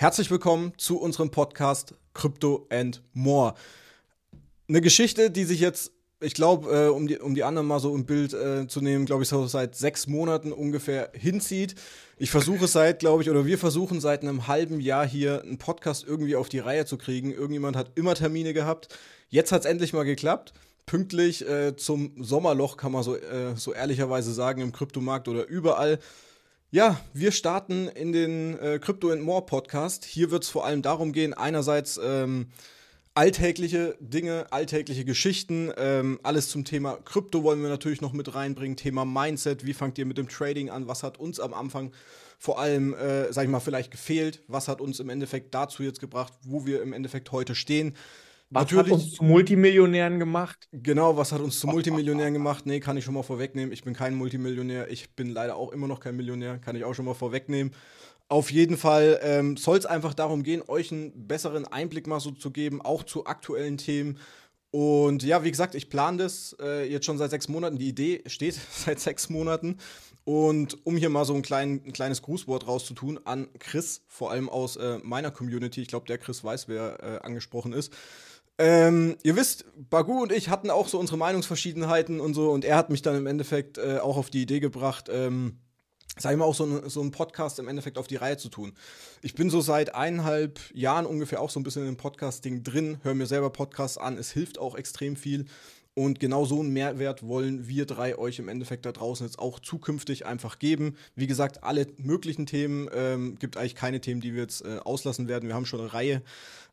Herzlich willkommen zu unserem Podcast Crypto and More. Eine Geschichte, die sich jetzt, ich glaube, äh, um, die, um die anderen mal so im Bild äh, zu nehmen, glaube ich, so seit sechs Monaten ungefähr hinzieht. Ich versuche seit, glaube ich, oder wir versuchen seit einem halben Jahr hier einen Podcast irgendwie auf die Reihe zu kriegen. Irgendjemand hat immer Termine gehabt. Jetzt hat es endlich mal geklappt. Pünktlich äh, zum Sommerloch kann man so, äh, so ehrlicherweise sagen, im Kryptomarkt oder überall ja, wir starten in den äh, Crypto and More Podcast. Hier wird es vor allem darum gehen, einerseits ähm, alltägliche Dinge, alltägliche Geschichten, ähm, alles zum Thema Krypto wollen wir natürlich noch mit reinbringen, Thema Mindset, wie fangt ihr mit dem Trading an, was hat uns am Anfang vor allem, äh, sag ich mal, vielleicht gefehlt, was hat uns im Endeffekt dazu jetzt gebracht, wo wir im Endeffekt heute stehen. Was Natürlich, hat uns zu Multimillionären gemacht? Genau, was hat uns zu Multimillionären gemacht? Nee, kann ich schon mal vorwegnehmen. Ich bin kein Multimillionär. Ich bin leider auch immer noch kein Millionär. Kann ich auch schon mal vorwegnehmen. Auf jeden Fall ähm, soll es einfach darum gehen, euch einen besseren Einblick mal so zu geben, auch zu aktuellen Themen. Und ja, wie gesagt, ich plane das äh, jetzt schon seit sechs Monaten. Die Idee steht seit sechs Monaten. Und um hier mal so ein, klein, ein kleines Grußwort rauszutun an Chris, vor allem aus äh, meiner Community. Ich glaube, der Chris weiß, wer äh, angesprochen ist. Ähm, ihr wisst, Bagu und ich hatten auch so unsere Meinungsverschiedenheiten und so, und er hat mich dann im Endeffekt äh, auch auf die Idee gebracht, ähm, sag ich mal, auch so, so einen Podcast im Endeffekt auf die Reihe zu tun. Ich bin so seit eineinhalb Jahren ungefähr auch so ein bisschen in dem Podcast-Ding drin, höre mir selber Podcasts an, es hilft auch extrem viel. Und genau so einen Mehrwert wollen wir drei euch im Endeffekt da draußen jetzt auch zukünftig einfach geben. Wie gesagt, alle möglichen Themen, ähm, gibt eigentlich keine Themen, die wir jetzt äh, auslassen werden. Wir haben schon eine Reihe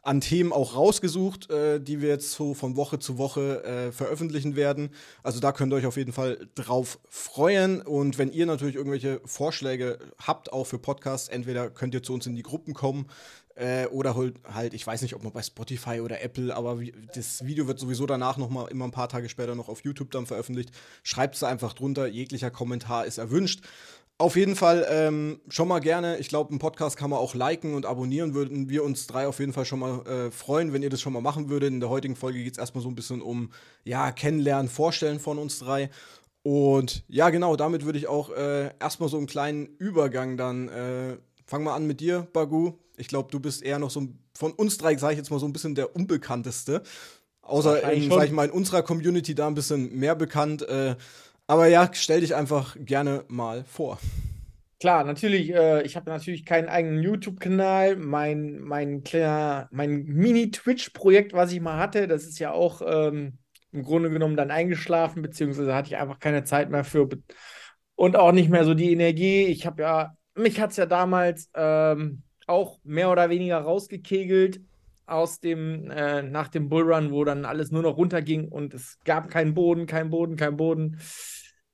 an Themen auch rausgesucht, äh, die wir jetzt so von Woche zu Woche äh, veröffentlichen werden. Also da könnt ihr euch auf jeden Fall drauf freuen. Und wenn ihr natürlich irgendwelche Vorschläge habt, auch für Podcasts, entweder könnt ihr zu uns in die Gruppen kommen, äh, oder halt, ich weiß nicht, ob man bei Spotify oder Apple, aber wie, das Video wird sowieso danach nochmal immer ein paar Tage später noch auf YouTube dann veröffentlicht. Schreibt es einfach drunter, jeglicher Kommentar ist erwünscht. Auf jeden Fall ähm, schon mal gerne. Ich glaube, einen Podcast kann man auch liken und abonnieren. Würden wir uns drei auf jeden Fall schon mal äh, freuen, wenn ihr das schon mal machen würdet. In der heutigen Folge geht es erstmal so ein bisschen um ja, Kennenlernen, Vorstellen von uns drei. Und ja, genau, damit würde ich auch äh, erstmal so einen kleinen Übergang dann äh, Fang mal an mit dir, Bagu. Ich glaube, du bist eher noch so von uns drei, sage ich jetzt mal, so ein bisschen der Unbekannteste. Außer, in, ich mal, in unserer Community da ein bisschen mehr bekannt. Äh, aber ja, stell dich einfach gerne mal vor. Klar, natürlich, äh, ich habe natürlich keinen eigenen YouTube-Kanal. Mein, mein kleiner, mein Mini-Twitch-Projekt, was ich mal hatte, das ist ja auch ähm, im Grunde genommen dann eingeschlafen, beziehungsweise hatte ich einfach keine Zeit mehr für und auch nicht mehr so die Energie. Ich habe ja mich hat es ja damals ähm, auch mehr oder weniger rausgekegelt aus dem, äh, nach dem Bullrun, wo dann alles nur noch runterging und es gab keinen Boden, keinen Boden, keinen Boden.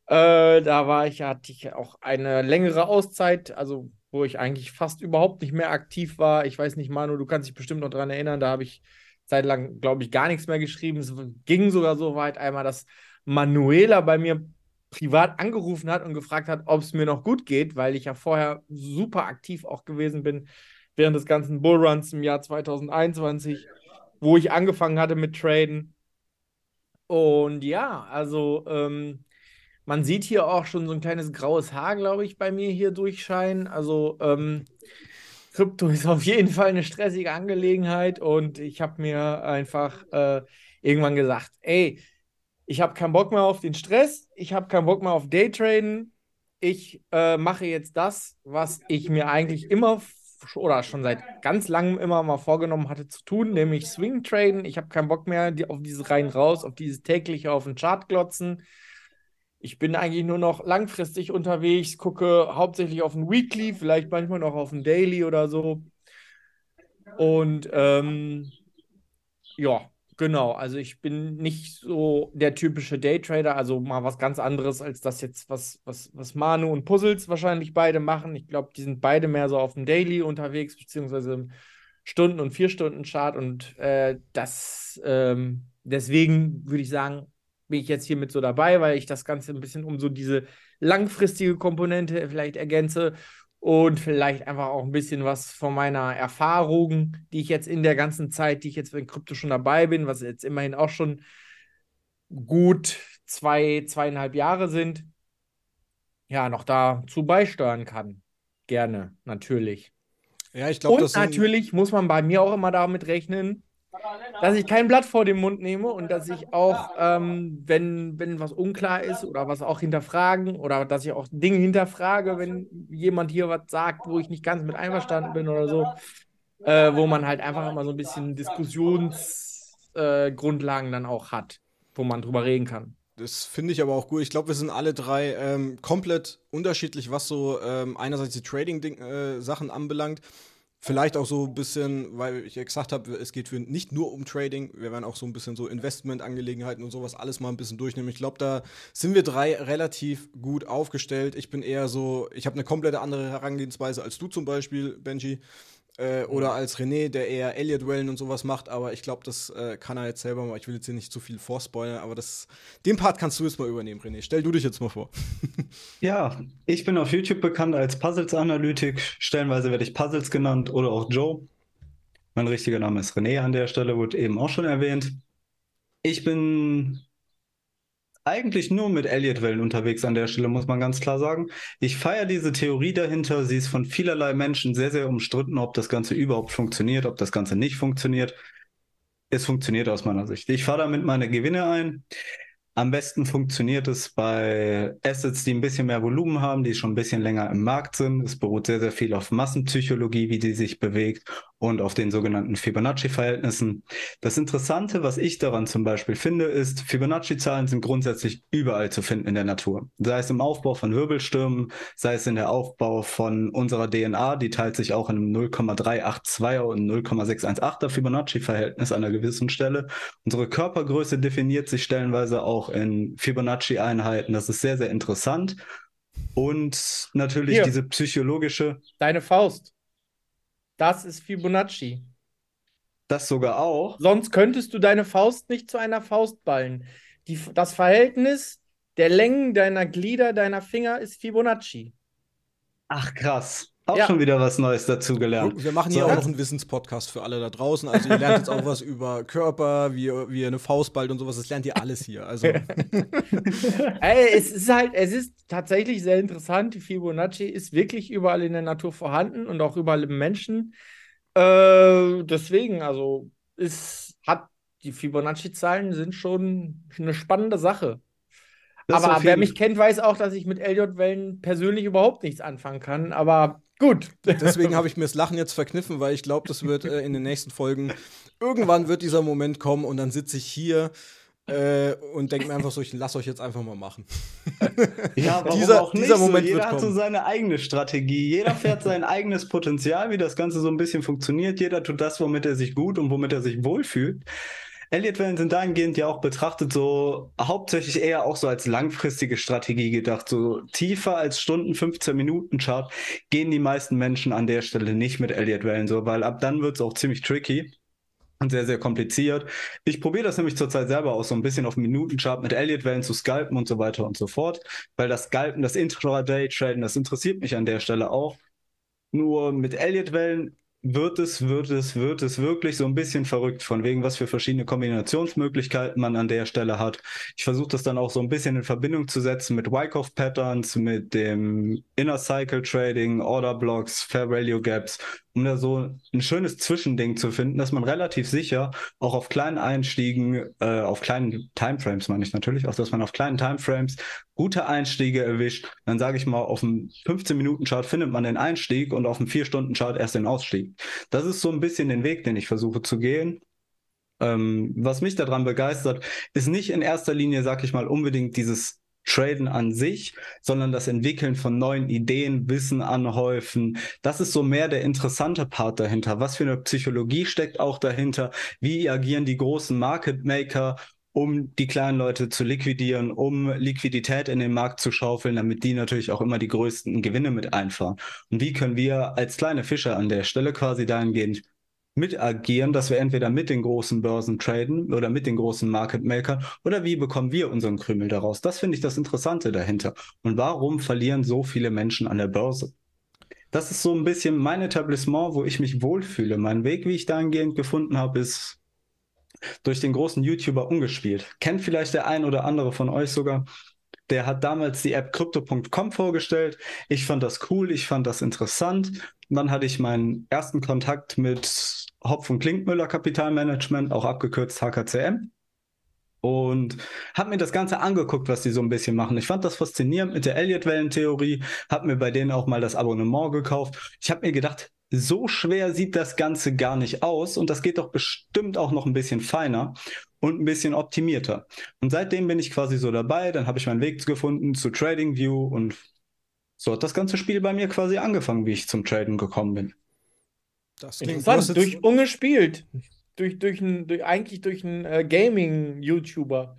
Äh, da war ich, hatte ich auch eine längere Auszeit, also wo ich eigentlich fast überhaupt nicht mehr aktiv war. Ich weiß nicht, Manu, du kannst dich bestimmt noch daran erinnern, da habe ich zeitlang, glaube ich, gar nichts mehr geschrieben. Es ging sogar so weit einmal, dass Manuela bei mir privat angerufen hat und gefragt hat, ob es mir noch gut geht, weil ich ja vorher super aktiv auch gewesen bin während des ganzen Bullruns im Jahr 2021, wo ich angefangen hatte mit Traden. Und ja, also ähm, man sieht hier auch schon so ein kleines graues Haar, glaube ich, bei mir hier durchscheinen. Also ähm, Krypto ist auf jeden Fall eine stressige Angelegenheit und ich habe mir einfach äh, irgendwann gesagt, ey, ich habe keinen Bock mehr auf den Stress, ich habe keinen Bock mehr auf Daytraden, ich äh, mache jetzt das, was ich mir eigentlich immer oder schon seit ganz langem immer mal vorgenommen hatte zu tun, nämlich Swing Traden. Ich habe keinen Bock mehr die, auf dieses rein raus, auf dieses tägliche auf den Chart glotzen. Ich bin eigentlich nur noch langfristig unterwegs, gucke hauptsächlich auf den Weekly, vielleicht manchmal noch auf den Daily oder so. Und ähm, ja, Genau, also ich bin nicht so der typische Daytrader, also mal was ganz anderes als das jetzt, was, was, was Manu und Puzzles wahrscheinlich beide machen. Ich glaube, die sind beide mehr so auf dem Daily unterwegs, beziehungsweise im Stunden- und Vier-Stunden-Chart und äh, das, ähm, deswegen würde ich sagen, bin ich jetzt hiermit so dabei, weil ich das Ganze ein bisschen um so diese langfristige Komponente vielleicht ergänze und vielleicht einfach auch ein bisschen was von meiner Erfahrung, die ich jetzt in der ganzen Zeit, die ich jetzt in Krypto schon dabei bin, was jetzt immerhin auch schon gut zwei, zweieinhalb Jahre sind, ja, noch dazu beisteuern kann. Gerne, natürlich. Ja, ich glaube, Und natürlich muss man bei mir auch immer damit rechnen, dass ich kein Blatt vor den Mund nehme und dass ich auch, ähm, wenn, wenn was unklar ist oder was auch hinterfragen oder dass ich auch Dinge hinterfrage, wenn jemand hier was sagt, wo ich nicht ganz mit einverstanden bin oder so, äh, wo man halt einfach immer so ein bisschen Diskussionsgrundlagen äh, dann auch hat, wo man drüber reden kann. Das finde ich aber auch gut. Ich glaube, wir sind alle drei ähm, komplett unterschiedlich, was so ähm, einerseits die Trading-Sachen äh, anbelangt Vielleicht auch so ein bisschen, weil ich ja gesagt habe, es geht für nicht nur um Trading, wir werden auch so ein bisschen so Investmentangelegenheiten und sowas alles mal ein bisschen durchnehmen. Ich glaube, da sind wir drei relativ gut aufgestellt. Ich bin eher so, ich habe eine komplette andere Herangehensweise als du zum Beispiel, Benji. Äh, oder mhm. als René, der eher Elliot-Wellen und sowas macht, aber ich glaube, das äh, kann er jetzt selber mal. Ich will jetzt hier nicht zu viel vorspoilern, aber das, den Part kannst du jetzt mal übernehmen, René. Stell du dich jetzt mal vor. ja, ich bin auf YouTube bekannt als Puzzles-Analytik. Stellenweise werde ich Puzzles genannt oder auch Joe. Mein richtiger Name ist René an der Stelle, wurde eben auch schon erwähnt. Ich bin eigentlich nur mit Elliott-Wellen unterwegs an der Stelle, muss man ganz klar sagen. Ich feiere diese Theorie dahinter. Sie ist von vielerlei Menschen sehr, sehr umstritten, ob das Ganze überhaupt funktioniert, ob das Ganze nicht funktioniert. Es funktioniert aus meiner Sicht. Ich fahre damit meine Gewinne ein. Am besten funktioniert es bei Assets, die ein bisschen mehr Volumen haben, die schon ein bisschen länger im Markt sind. Es beruht sehr, sehr viel auf Massenpsychologie, wie die sich bewegt und auf den sogenannten Fibonacci-Verhältnissen. Das Interessante, was ich daran zum Beispiel finde, ist, Fibonacci-Zahlen sind grundsätzlich überall zu finden in der Natur. Sei es im Aufbau von Wirbelstürmen, sei es in der Aufbau von unserer DNA, die teilt sich auch in einem 0,382er und 0,618er Fibonacci-Verhältnis an einer gewissen Stelle. Unsere Körpergröße definiert sich stellenweise auch in Fibonacci-Einheiten. Das ist sehr, sehr interessant. Und natürlich Hier. diese psychologische. Deine Faust. Das ist Fibonacci. Das sogar auch. Sonst könntest du deine Faust nicht zu einer Faust ballen. Die, das Verhältnis der Längen deiner Glieder, deiner Finger ist Fibonacci. Ach krass. Auch ja. schon wieder was Neues dazugelernt. Wir machen hier so. Ne? auch noch einen Wissenspodcast für alle da draußen. Also ihr lernt jetzt auch was über Körper, wie, wie eine Faust ballt und sowas. Das lernt ihr alles hier. Also. Ey, es ist halt, es ist tatsächlich sehr interessant. Die Fibonacci ist wirklich überall in der Natur vorhanden und auch überall im Menschen. Äh, deswegen, also es hat die Fibonacci-Zahlen sind schon eine spannende Sache. Das aber wer mich kennt, weiß auch, dass ich mit LJ-Wellen persönlich überhaupt nichts anfangen kann. Aber Gut. Deswegen habe ich mir das Lachen jetzt verkniffen, weil ich glaube, das wird äh, in den nächsten Folgen irgendwann wird dieser Moment kommen und dann sitze ich hier äh, und denke mir einfach so, ich lasse euch jetzt einfach mal machen. ja, warum dieser, auch nicht? Dieser Moment so, jeder hat so seine eigene Strategie. Jeder fährt sein eigenes Potenzial, wie das Ganze so ein bisschen funktioniert. Jeder tut das, womit er sich gut und womit er sich wohlfühlt. Elliott-Wellen sind dahingehend ja auch betrachtet, so hauptsächlich eher auch so als langfristige Strategie gedacht. So tiefer als Stunden 15 Minuten Chart gehen die meisten Menschen an der Stelle nicht mit Elliott-Wellen so, weil ab dann wird es auch ziemlich tricky und sehr, sehr kompliziert. Ich probiere das nämlich zurzeit selber auch so ein bisschen auf Minutenchart mit Elliott-Wellen zu scalpen und so weiter und so fort, weil das Scalpen, das Intraday-Traden, das interessiert mich an der Stelle auch. Nur mit Elliott-Wellen wird es, wird es, wird es wirklich so ein bisschen verrückt, von wegen, was für verschiedene Kombinationsmöglichkeiten man an der Stelle hat. Ich versuche das dann auch so ein bisschen in Verbindung zu setzen mit Wyckoff Patterns, mit dem Inner Cycle Trading, Order Blocks, Fair Value Gaps um da so ein schönes Zwischending zu finden, dass man relativ sicher auch auf kleinen Einstiegen, äh, auf kleinen Timeframes meine ich natürlich, auch dass man auf kleinen Timeframes gute Einstiege erwischt. Dann sage ich mal, auf dem 15-Minuten-Chart findet man den Einstieg und auf dem 4-Stunden-Chart erst den Ausstieg. Das ist so ein bisschen den Weg, den ich versuche zu gehen. Ähm, was mich daran begeistert, ist nicht in erster Linie, sag ich mal, unbedingt dieses Traden an sich, sondern das Entwickeln von neuen Ideen, Wissen anhäufen. Das ist so mehr der interessante Part dahinter. Was für eine Psychologie steckt auch dahinter? Wie agieren die großen Market Maker, um die kleinen Leute zu liquidieren, um Liquidität in den Markt zu schaufeln, damit die natürlich auch immer die größten Gewinne mit einfahren? Und wie können wir als kleine Fischer an der Stelle quasi dahingehend mit agieren, dass wir entweder mit den großen Börsen traden oder mit den großen Market Makern oder wie bekommen wir unseren Krümel daraus? Das finde ich das Interessante dahinter. Und warum verlieren so viele Menschen an der Börse? Das ist so ein bisschen mein Etablissement, wo ich mich wohlfühle. Mein Weg, wie ich dahingehend gefunden habe, ist durch den großen YouTuber umgespielt. Kennt vielleicht der ein oder andere von euch sogar. Der hat damals die App crypto.com vorgestellt. Ich fand das cool, ich fand das interessant. Und dann hatte ich meinen ersten Kontakt mit Hopf- und Klinkmüller Kapitalmanagement, auch abgekürzt HKCM. Und habe mir das Ganze angeguckt, was die so ein bisschen machen. Ich fand das faszinierend mit der Elliott-Wellentheorie, habe mir bei denen auch mal das Abonnement gekauft. Ich habe mir gedacht, so schwer sieht das Ganze gar nicht aus und das geht doch bestimmt auch noch ein bisschen feiner und ein bisschen optimierter. Und seitdem bin ich quasi so dabei, dann habe ich meinen Weg gefunden zu TradingView und so hat das ganze Spiel bei mir quasi angefangen, wie ich zum Traden gekommen bin. Das klingt Interessant, durch ungespielt. Durch, durch, ein, durch, eigentlich durch einen äh, Gaming-YouTuber.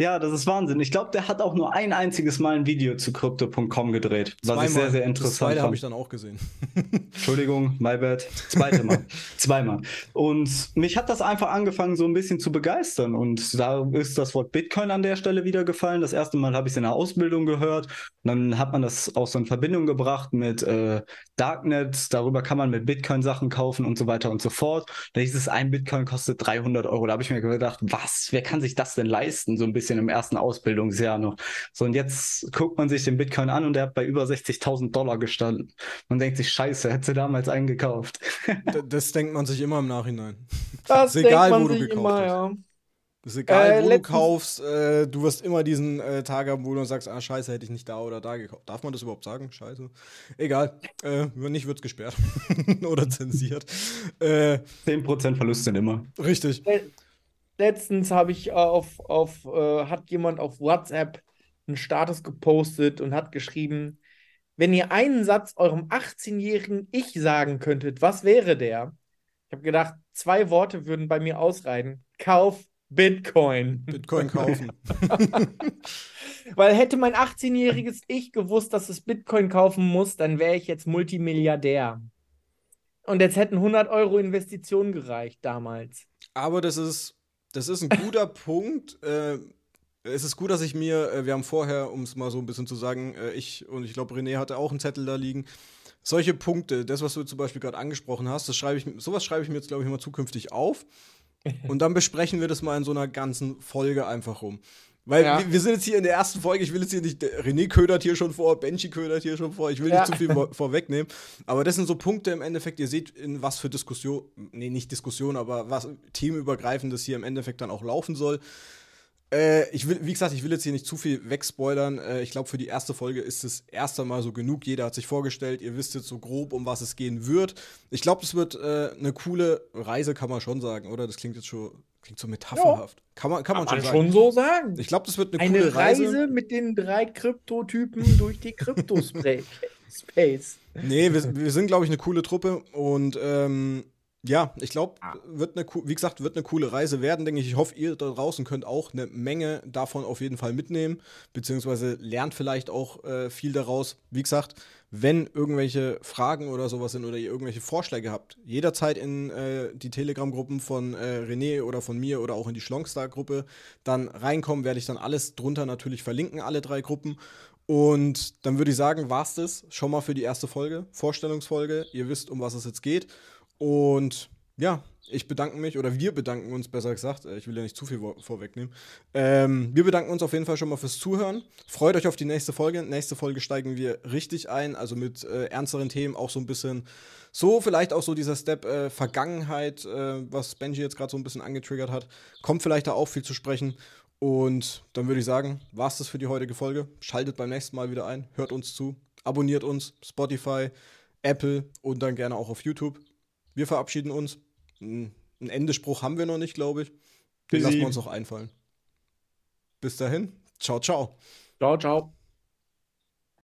Ja, das ist Wahnsinn. Ich glaube, der hat auch nur ein einziges Mal ein Video zu Crypto.com gedreht, was Zweimal. ich sehr, sehr interessant das habe ich dann auch gesehen. Entschuldigung, my bad. Zweite Mal. Zweimal. Und mich hat das einfach angefangen, so ein bisschen zu begeistern. Und da ist das Wort Bitcoin an der Stelle wieder gefallen. Das erste Mal habe ich es in der Ausbildung gehört. Und dann hat man das auch so in Verbindung gebracht mit äh, Darknet. Darüber kann man mit Bitcoin Sachen kaufen und so weiter und so fort. Da hieß es, ein Bitcoin kostet 300 Euro. Da habe ich mir gedacht, was? Wer kann sich das denn leisten? So ein bisschen bisschen im ersten Ausbildungsjahr noch. So, und jetzt guckt man sich den Bitcoin an und der hat bei über 60.000 Dollar gestanden. Man denkt sich, scheiße, hätte sie damals eingekauft. das, das denkt man sich immer im Nachhinein. Das ist egal, wo du gekauft immer, hast. Ja. Das ist egal, äh, wo du kaufst, äh, du wirst immer diesen äh, Tag haben, wo du sagst, ah, scheiße, hätte ich nicht da oder da gekauft. Darf man das überhaupt sagen? Scheiße. Egal. Äh, wenn nicht, wird es gesperrt. oder zensiert. Äh, 10% Verlust sind immer. Richtig. Äh, letztens habe ich äh, auf, auf äh, hat jemand auf WhatsApp einen Status gepostet und hat geschrieben, wenn ihr einen Satz eurem 18-jährigen Ich sagen könntet, was wäre der? Ich habe gedacht, zwei Worte würden bei mir ausreiten. Kauf Bitcoin. Bitcoin kaufen. Weil hätte mein 18-jähriges Ich gewusst, dass es Bitcoin kaufen muss, dann wäre ich jetzt Multimilliardär. Und jetzt hätten 100 Euro Investitionen gereicht damals. Aber das ist das ist ein guter Punkt. Äh, es ist gut, dass ich mir, äh, wir haben vorher, um es mal so ein bisschen zu sagen, äh, ich und ich glaube, René hatte auch einen Zettel da liegen. Solche Punkte, das, was du zum Beispiel gerade angesprochen hast, das schreibe ich, sowas schreibe ich mir jetzt, glaube ich, mal zukünftig auf. Und dann besprechen wir das mal in so einer ganzen Folge einfach rum. Weil ja. wir, sind jetzt hier in der ersten Folge, ich will jetzt hier nicht, René ködert hier schon vor, Benji ködert hier schon vor, ich will ja. nicht zu viel vorwegnehmen. Aber das sind so Punkte im Endeffekt, ihr seht, in was für Diskussion, nee, nicht Diskussion, aber was themenübergreifendes hier im Endeffekt dann auch laufen soll. Äh, ich will, wie gesagt, ich will jetzt hier nicht zu viel wegspoilern. Äh, ich glaube, für die erste Folge ist es erst einmal so genug. Jeder hat sich vorgestellt, ihr wisst jetzt so grob, um was es gehen wird. Ich glaube, es wird äh, eine coole Reise, kann man schon sagen, oder? Das klingt jetzt schon Klingt so metapherhaft. Ja. Kann man, kann man, schon, man schon, so sagen. Ich glaube, das wird eine, eine coole Reise. Eine Reise mit den drei Kryptotypen durch die Kryptospace. nee, wir, wir sind, glaube ich, eine coole Truppe und ähm, ja, ich glaube, ah. wird eine, wie gesagt, wird eine coole Reise werden, denke ich. Ich hoffe, ihr da draußen könnt auch eine Menge davon auf jeden Fall mitnehmen, beziehungsweise lernt vielleicht auch äh, viel daraus. Wie gesagt, wenn irgendwelche Fragen oder sowas sind oder ihr irgendwelche Vorschläge habt, jederzeit in äh, die Telegram-Gruppen von äh, René oder von mir oder auch in die Schlongstar-Gruppe dann reinkommen, werde ich dann alles drunter natürlich verlinken, alle drei Gruppen. Und dann würde ich sagen, war's das schon mal für die erste Folge, Vorstellungsfolge. Ihr wisst, um was es jetzt geht. Und ja, ich bedanke mich oder wir bedanken uns besser gesagt. Äh, ich will ja nicht zu viel vorwegnehmen. Ähm, wir bedanken uns auf jeden Fall schon mal fürs Zuhören. Freut euch auf die nächste Folge. Nächste Folge steigen wir richtig ein, also mit äh, ernsteren Themen auch so ein bisschen. So vielleicht auch so dieser Step äh, Vergangenheit, äh, was Benji jetzt gerade so ein bisschen angetriggert hat, kommt vielleicht da auch viel zu sprechen. Und dann würde ich sagen, war es das für die heutige Folge. Schaltet beim nächsten Mal wieder ein, hört uns zu, abonniert uns, Spotify, Apple und dann gerne auch auf YouTube. Wir verabschieden uns. Ein Endespruch haben wir noch nicht, glaube ich. Den lassen wir uns noch einfallen. Bis dahin. Ciao, ciao. Ciao, ciao.